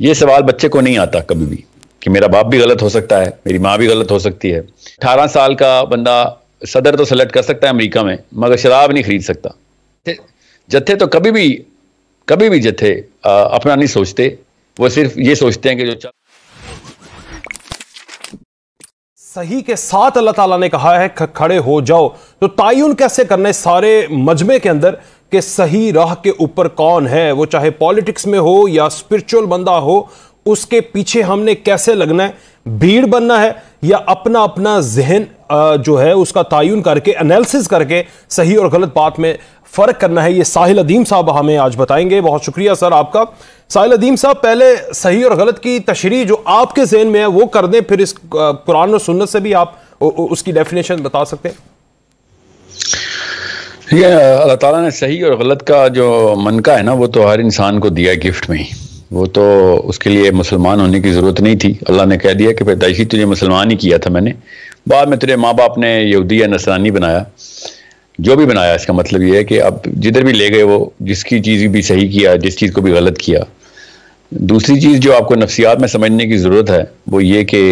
ये सवाल बच्चे को नहीं आता कभी भी कि मेरा बाप भी गलत हो सकता है मेरी माँ भी गलत हो सकती है अठारह साल का बंदा सदर तो सेलेक्ट कर सकता है अमेरिका में मगर शराब नहीं खरीद सकता जत्थे तो कभी भी कभी भी जत्थे अपना नहीं सोचते वो सिर्फ ये सोचते हैं कि जो सही के साथ अल्लाह ताला ने कहा है खड़े हो जाओ तो तायुन कैसे करने सारे मजमे के अंदर कि सही राह के ऊपर कौन है वो चाहे पॉलिटिक्स में हो या स्पिरिचुअल बंदा हो उसके पीछे हमने कैसे लगना है भीड़ बनना है या अपना अपना जहन जो है उसका तयन करके एनालिसिस करके सही और गलत बात में फ़र्क करना है ये साहिल अदीम साहब हमें आज बताएंगे बहुत शुक्रिया सर आपका साहिल अदीम साहब पहले सही और गलत की तशरी जो आपके जहन में है वो कर दें फिर इस कुरान और सुन्नत से भी आप उसकी डेफिनेशन बता सकते हैं ये अल्लाह ताला ने सही और गलत का जो मन का है ना वो तो हर इंसान को दिया गिफ्ट में ही वो तो उसके लिए मुसलमान होने की ज़रूरत नहीं थी अल्लाह ने कह दिया कि पैदाइशी तुझे मुसलमान ही किया था मैंने बाद में तेरे माँ बाप ने यहूदी या नसरानी बनाया जो भी बनाया इसका मतलब ये है कि अब जिधर भी ले गए वो जिसकी चीज़ भी सही किया जिस चीज़ को भी गलत किया दूसरी चीज़ जो आपको नफ्सियात में समझने की ज़रूरत है वो ये कि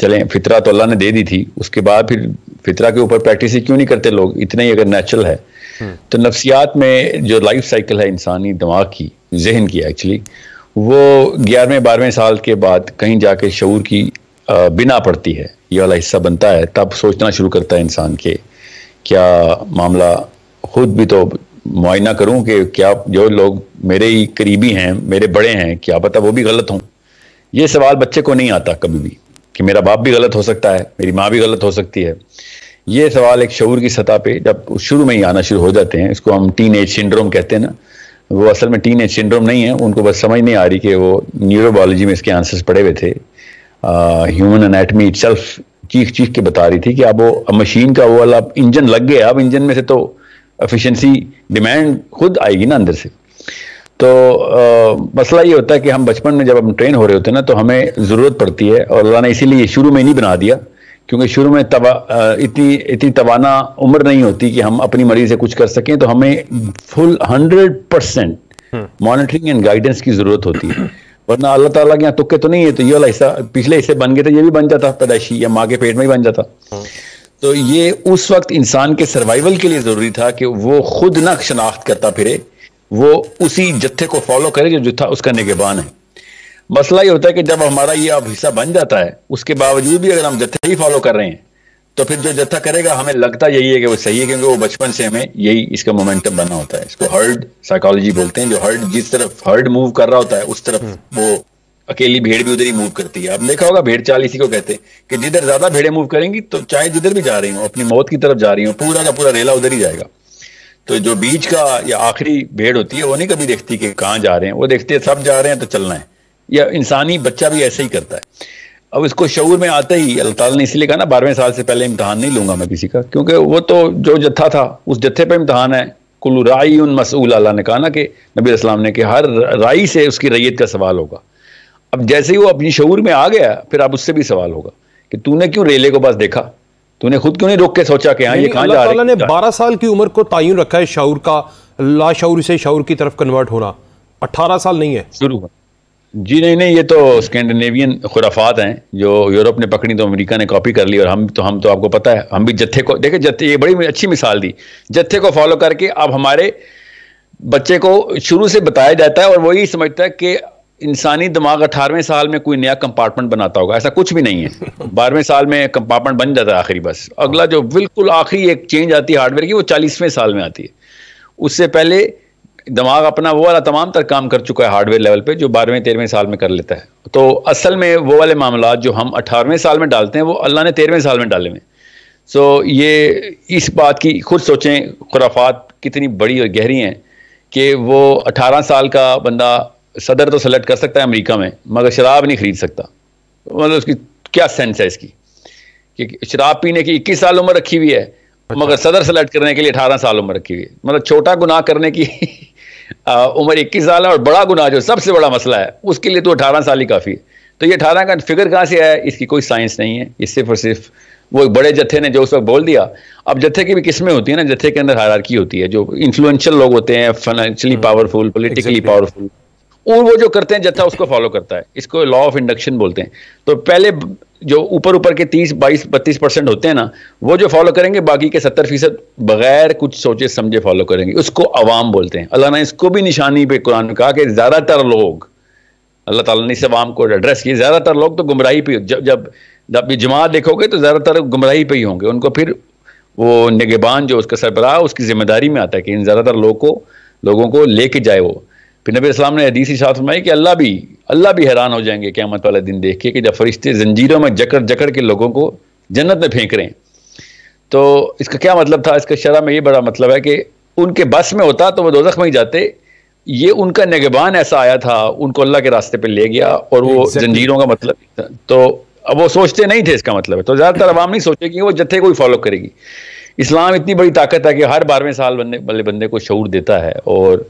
चलें फितरा तो अल्लाह ने दे दी थी उसके बाद फिर फितरा के ऊपर प्रैक्टिस क्यों नहीं करते लोग इतने ही अगर नेचुरल है हम्म। तो नफ्सियात में जो लाइफ साइकिल है इंसानी दिमाग की जहन की एक्चुअली वो ग्यारहवें बारहवें साल के बाद कहीं जाके शूर की बिना पड़ती है ये वाला हिस्सा बनता है तब सोचना शुरू करता है इंसान के क्या मामला खुद भी तो मुआयना करूं कि क्या जो लोग मेरे ही करीबी हैं मेरे बड़े हैं क्या पता वो भी गलत हों ये सवाल बच्चे को नहीं आता कभी भी कि मेरा बाप भी गलत हो सकता है मेरी माँ भी गलत हो सकती है ये सवाल एक शूर की सतह पे जब शुरू में ही आना शुरू हो जाते हैं इसको हम टीन एज सिंड्रोम कहते हैं ना वो असल में टीन एज सिंड्रोम नहीं है उनको बस समझ नहीं आ रही कि वो न्यूरोबायोलॉजी में इसके आंसर्स पड़े हुए थे ह्यूमन इट सेल्फ चीख चीख के बता रही थी कि अब वो मशीन का वो वाला इंजन लग गया अब इंजन में से तो एफिशिएंसी डिमांड खुद आएगी ना अंदर से तो आ, मसला ये होता है कि हम बचपन में जब हम ट्रेन हो रहे होते हैं ना तो हमें ज़रूरत पड़ती है और अल्लाह ने इसीलिए शुरू में ही नहीं बना दिया क्योंकि शुरू में तवा इतनी इतनी तवाना उम्र नहीं होती कि हम अपनी मर्जी से कुछ कर सकें तो हमें full hundred percent monitoring and guidance की ज़रूरत होती है वरना अल्लाह ताला के यहाँ तुक्के तो नहीं है तो ये वाला हिस्सा पिछले हिस्से बन गए तो ये भी बन जाता पैदाशी या माँ के पेट में ही बन जाता हम्म। तो ये उस वक्त इंसान के सर्वाइवल के लिए ज़रूरी था कि वो खुद ना शनाख्त करता फिरे वो उसी जत्थे को फॉलो करे जो जत्था उसका निगेबान है मसला ये होता है कि जब हमारा ये अब हिस्सा बन जाता है उसके बावजूद भी अगर हम जत्थे ही फॉलो कर रहे हैं तो फिर जो जत्था करेगा हमें लगता यही है कि वो सही है क्योंकि वो बचपन से हमें यही इसका मोमेंटम बना होता है इसको हर्ड साइकोलॉजी बोलते हैं जो हर्ड जिस तरफ हर्ड मूव कर रहा होता है उस तरफ हम्म। वो अकेली भेड़ भी उधर ही मूव करती है आपने देखा होगा भेड़ चाल इसी को कहते हैं कि जिधर ज्यादा भेड़े मूव करेंगी तो चाहे जिधर भी जा रही हो अपनी मौत की तरफ जा रही हो पूरा का पूरा रेला उधर ही जाएगा तो जो बीच का या आखिरी भेड़ होती है वो नहीं कभी देखती कि कहाँ जा रहे हैं वो देखते हैं सब जा रहे हैं तो चलना है या इंसानी बच्चा भी ऐसे ही करता है अब इसको शऊर में आते ही अल्लाह ताला ने इसलिए कहा ना बारहवें साल से पहले इम्तहान नहीं लूंगा मैं किसी का क्योंकि वो तो जो जत्था था उस जत्थे पर इम्तहान है कुल राई उन मसूल अल्लाह ने कहा ना कि नबी इस्लाम ने कि हर राई से उसकी रैयत का सवाल होगा अब जैसे ही वो अपनी शऊर में आ गया फिर आप उससे भी सवाल होगा कि तूने क्यों रेले को बस देखा तूने खुद क्यों नहीं रोक के सोचा कि हाँ ये कहाँ जा रहा ने बारह साल की उम्र को तयन रखा है शाऊर का लाशौर से शाऊर की तरफ कन्वर्ट होना अट्ठारह साल नहीं है शुरू जी नहीं नहीं ये तो स्कैंडिनेवियन खुराफात हैं जो यूरोप ने पकड़ी तो अमेरिका ने कॉपी कर ली और हम तो हम तो आपको पता है हम भी जत्थे को देखे जत्थे ये बड़ी अच्छी मिसाल दी जत्थे को फॉलो करके अब हमारे बच्चे को शुरू से बताया जाता है और वही समझता है कि इंसानी दिमाग अठारहवें साल में कोई नया कंपार्टमेंट बनाता होगा ऐसा कुछ भी नहीं है बारहवें साल में कंपार्टमेंट बन जाता है आखिरी बस अगला जो बिल्कुल आखिरी एक चेंज आती है हार्डवेयर की वो चालीसवें साल में आती है उससे पहले दिमाग अपना वो वाला तमाम तर काम कर चुका है हार्डवेयर लेवल पे जो बारहवें तेरहवें साल में कर लेता है तो असल में वो वाले मामला जो हम अठारहवें साल में डालते हैं वो अल्लाह ने तेरहवें साल में डाले हैं सो ये इस बात की खुद सोचें खुराफात कितनी बड़ी और गहरी हैं कि वो अठारह साल का बंदा सदर तो सेलेक्ट कर सकता है अमेरिका में मगर शराब नहीं खरीद सकता मतलब उसकी क्या सेंस है इसकी कि शराब पीने की इक्कीस साल उम्र रखी हुई है अच्छा। मगर सदर सेलेक्ट करने के लिए अठारह साल उम्र रखी हुई है मतलब छोटा गुनाह करने की उम्र इक्कीस साल है और बड़ा गुनाह जो सबसे बड़ा मसला है उसके लिए तो अठारह साल ही काफ़ी है तो ये अठारह का फिगर कहाँ से आया इसकी कोई साइंस नहीं है ये सिर्फ और सिर्फ वो एक बड़े जत्थे ने जो उस वक्त बोल दिया अब जत्थे की भी किस्में होती है ना जत्थे के अंदर हरारकी होती है जो इन्फ्लुएंशियल लोग होते हैं फाइनेंशियली पावरफुल पोलिटिकली पावरफुल और वो जो करते हैं जत्था उसको फॉलो करता है इसको लॉ ऑफ इंडक्शन बोलते हैं तो पहले जो ऊपर ऊपर के 30, 22, 32 परसेंट होते हैं ना वो जो फॉलो करेंगे बाकी के 70 फीसद बगैर कुछ सोचे समझे फॉलो करेंगे उसको अवाम बोलते हैं अल्लाह ने इसको भी निशानी पे कुरान में कहा कि ज़्यादातर लोग अल्लाह ताला ने इस अवाम को एड्रेस किया ज़्यादातर लोग तो गुमराही पे जब जब जब ये जमात देखोगे तो ज़्यादातर गुमराही पे ही होंगे उनको फिर वो निगेबान जो उसका सरबराह उसकी जिम्मेदारी में आता है कि इन ज़्यादातर लोग को लोगों को लेके जाए वो फिर नबी इस्लाम ने हदीसी साथ फरमाई कि अल्लाह भी अल्लाह भी हैरान हो जाएंगे क्यामत वाले दिन देख के कि जब फरिश्ते जंजीरों में जकड़ जकड़ के लोगों को जन्नत में फेंक रहे हैं तो इसका क्या मतलब था इसका शरा में ये बड़ा मतलब है कि उनके बस में होता तो वह दो जख्म ही जाते ये उनका निगबान ऐसा आया था उनको अल्लाह के रास्ते पर ले गया और वो जंजीरों का मतलब तो अब वो सोचते नहीं थे इसका मतलब है तो ज़्यादातर आवाम नहीं सोचेगी वो जत्थे को ही फॉलो करेगी इस्लाम इतनी बड़ी ताकत है कि हर बारहवें साल बंदे बल्ले बंदे को शूर देता है और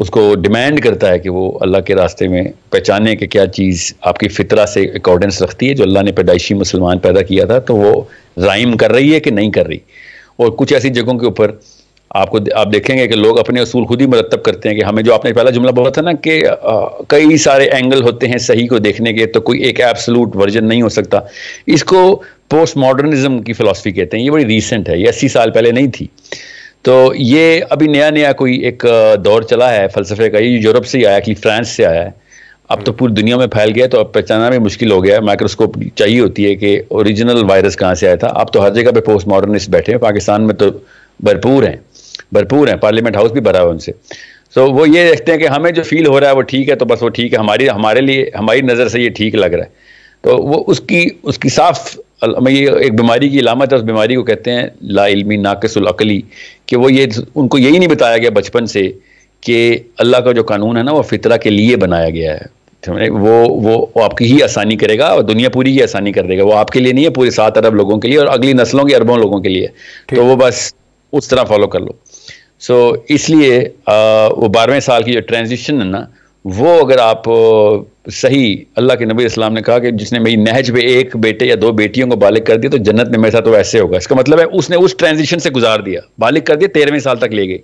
उसको डिमांड करता है कि वो अल्लाह के रास्ते में पहचाने कि क्या चीज़ आपकी फितरा से अकॉर्डेंस रखती है जो अल्लाह ने पैदाइशी मुसलमान पैदा किया था तो वो राइम कर रही है कि नहीं कर रही और कुछ ऐसी जगहों के ऊपर आपको आप देखेंगे कि लोग अपने असूल खुद ही मरतब करते हैं कि हमें जो आपने पहला जुमला बोला था ना कि कई सारे एंगल होते हैं सही को देखने के तो कोई एक एब्सलूट वर्जन नहीं हो सकता इसको पोस्ट मॉडर्निज्म की फ़िलासफ़ी कहते हैं ये बड़ी रिसेंट है ये अस्सी साल पहले नहीं थी तो ये अभी नया नया कोई एक दौर चला है फलसफे का ये यूरोप से ही आया कि फ्रांस से आया है अब तो हम्म। पूरी दुनिया में फैल गया तो अब पहचाना भी मुश्किल हो गया है माइक्रोस्कोप चाहिए होती है कि ओरिजिनल वायरस कहाँ से आया था अब तो हर जगह पे पोस्ट मॉडर्निस्ट बैठे हैं पाकिस्तान में तो भरपूर हैं भरपूर हैं पार्लियामेंट हाउस भी भरा है उनसे तो वो ये देखते हैं कि हमें जो फील हो रहा है वो ठीक है तो बस वो ठीक है हमारी हमारे लिए हमारी नज़र से ये ठीक लग रहा है तो वो उसकी उसकी साफ ये एक बीमारी की इलामत है उस बीमारी को कहते हैं ला लाइलमी नाकसली कि वो ये उनको यही नहीं बताया गया बचपन से कि अल्लाह का जो कानून है ना वो फितरा के लिए बनाया गया है वो वो आपकी ही आसानी करेगा और दुनिया पूरी ही आसानी कर देगा वो आपके लिए नहीं है पूरे सात अरब लोगों के लिए और अगली नस्लों के अरबों लोगों के लिए तो वो बस उस तरह फॉलो कर लो सो इसलिए वो बारहवें साल की जो ट्रांजिशन है ना वो अगर आप सही अल्लाह के नबी इस्लाम ने कहा कि जिसने मेरी नहज पे एक बेटे या दो बेटियों को बालिक कर दिया तो जन्नत में मेरे साथ तो ऐसे होगा इसका मतलब है उसने उस ट्रांजिशन से गुजार दिया बालिक कर दिया तेरहवें साल तक ले गए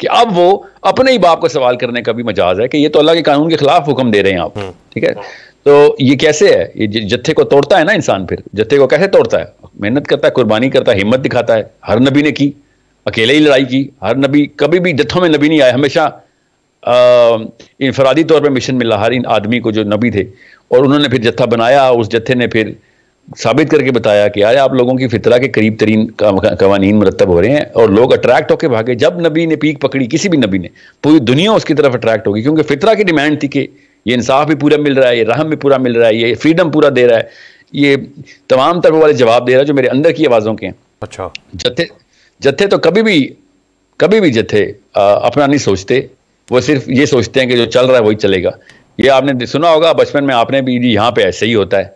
कि अब वो अपने ही बाप को सवाल करने का भी मजाज है कि ये तो अल्लाह के कानून के खिलाफ हुक्म दे रहे हैं आप हम्म। ठीक है तो ये कैसे है ये जत्थे को तोड़ता है ना इंसान फिर जत्थे को कैसे तोड़ता है मेहनत करता है कुर्बानी करता है हिम्मत दिखाता है हर नबी ने की अकेले ही लड़ाई की हर नबी कभी भी जत्थों में नबी नहीं आया हमेशा इनफरादी तौर पर मिशन मिला हर इन आदमी को जो नबी थे और उन्होंने फिर जत्था बनाया उस जत्थे ने फिर साबित करके बताया कि यार आप लोगों की फितरा के करीब तरीन कवानीन मुरतब हो रहे हैं और लोग अट्रैक्ट होकर भागे जब नबी ने पीक पकड़ी किसी भी नबी ने पूरी दुनिया उसकी तरफ अट्रैक्ट होगी क्योंकि फितरा की डिमांड थी कि ये इंसाफ भी पूरा मिल रहा है ये रहम भी पूरा मिल रहा है ये फ्रीडम पूरा दे रहा है ये तमाम तरफ वाले जवाब दे रहा है जो मेरे अंदर की आवाज़ों के हैं अच्छा जत्थे जत्थे तो कभी भी कभी भी जत्थे अपना नहीं सोचते वो सिर्फ ये सोचते हैं कि जो चल रहा है वही चलेगा ये आपने सुना होगा बचपन में आपने भी यहाँ पे ऐसे ही होता है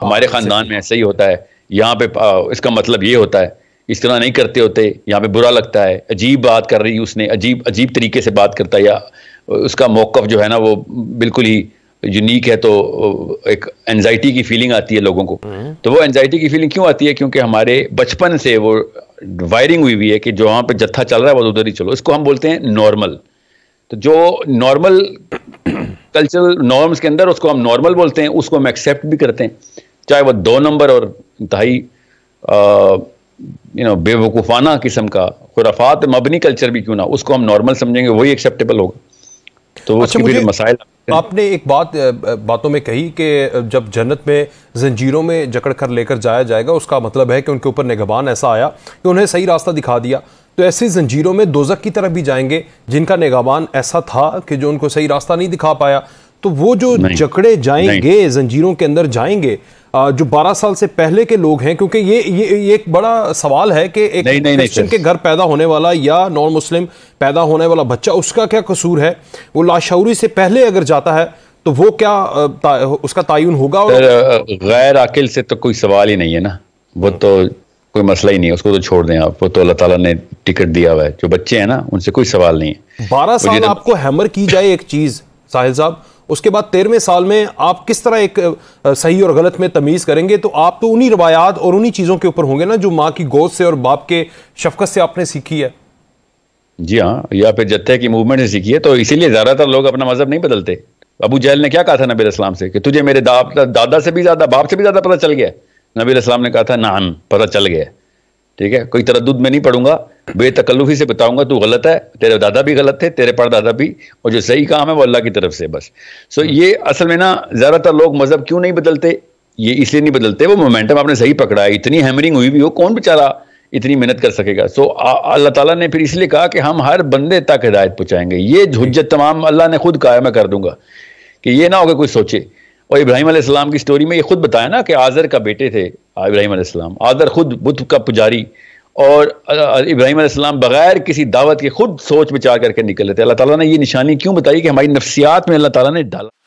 हमारे हाँ, खानदान में ऐसे ही होता है यहाँ पे इसका मतलब ये होता है इस तरह नहीं करते होते यहाँ पे बुरा लगता है अजीब बात कर रही उसने अजीब अजीब तरीके से बात करता है या उसका मौकफ जो है ना वो बिल्कुल ही यूनिक है तो एक एनजाइटी की फीलिंग आती है लोगों को हम्म। तो वो एनजाइटी की फीलिंग क्यों आती है क्योंकि हमारे बचपन से वो वायरिंग हुई हुई है कि जो वहाँ पे जत्था चल रहा है वो उधर ही चलो इसको हम बोलते हैं नॉर्मल तो जो नॉर्मल कल्चरल नॉर्म्स के अंदर उसको हम नॉर्मल बोलते हैं उसको हम एक्सेप्ट भी करते हैं चाहे वह दो नंबर और इंतहाई यू नो बेवकूफ़ाना किस्म का खुराफात मबनी कल्चर भी क्यों ना उसको हम नॉर्मल समझेंगे वही एक्सेप्टेबल होगा तो अच्छा, उसके मसाइल तो आपने एक बात बातों में कही कि जब जन्नत में जंजीरों में जकड़ कर लेकर जाया जाएगा उसका मतलब है कि उनके ऊपर निगबान ऐसा आया कि उन्हें सही रास्ता दिखा दिया तो ऐसी जंजीरों में दोजक की तरफ भी जाएंगे जिनका निगबान ऐसा था कि जो उनको सही रास्ता नहीं दिखा पाया तो वो जो जकड़े जाएंगे जंजीरों के अंदर जाएंगे जो 12 साल से पहले के लोग हैं क्योंकि ये ये, एक बड़ा सवाल है कि एक नहीं, के घर पैदा होने वाला या नॉन मुस्लिम पैदा होने वाला बच्चा उसका क्या कसूर है वो लाशौरी से पहले अगर जाता है तो वो क्या ता, उसका तयन होगा और गैर आकिल से तो कोई सवाल ही नहीं है ना वो तो कोई मसला ही नहीं है उसको तो छोड़ दें आप वो तो अल्लाह ताला ने टिकट दिया हुआ है जो बच्चे हैं ना उनसे कोई सवाल नहीं है बारह साल तो आपको हैमर की जाए एक चीज़ साहिल साहब उसके बाद तेरहवें साल में आप किस तरह एक सही और गलत में तमीज़ करेंगे तो आप तो उन्हीं रवायात और उन्हीं चीज़ों के ऊपर होंगे ना जो माँ की गोद से और बाप के शफकत से आपने सीखी है जी हाँ या फिर जत्थे की मूवमेंट से सीखी है तो इसीलिए ज़्यादातर लोग अपना मज़हब नहीं बदलते अबू जहल ने क्या कहा था नबी इस्लाम से कि तुझे मेरे दादा से भी ज़्यादा बाप से भी ज़्यादा पता चल गया नबी इस्लाम ने कहा था नान पता चल गया ठीक है कोई तरद में नहीं पड़ूंगा बेतकल्लुफी से बताऊंगा तू गलत है तेरे दादा भी गलत थे तेरे परदादा भी और जो सही काम है वो अल्लाह की तरफ से बस सो हम्म। ये असल में ना ज़्यादातर लोग मज़हब क्यों नहीं बदलते ये इसलिए नहीं बदलते वो मोमेंटम आपने सही पकड़ा है इतनी हैमरिंग हुई भी हो कौन बेचारा इतनी मेहनत कर सकेगा सो अल्लाह ताला ने फिर इसलिए कहा कि हम हर बंदे तक हिदायत पहुंचाएंगे ये झुजत हम्म। तमाम अल्लाह ने खुद कायम कर दूंगा कि ये ना होगा कोई सोचे और इब्राहिम आसमाम की स्टोरी में ये खुद बताया ना कि आज़र का बेटे थे इब्राहिम आसमाम आज़र खुद बुद्ध का पुजारी और इब्राहिम आसमाम बगैर किसी दावत के खुद सोच विचार करके निकल रहे थे अल्लाह ताला ने ये निशानी क्यों बताई कि हमारी नफ्सियात में अल्लाह ताला ने डाला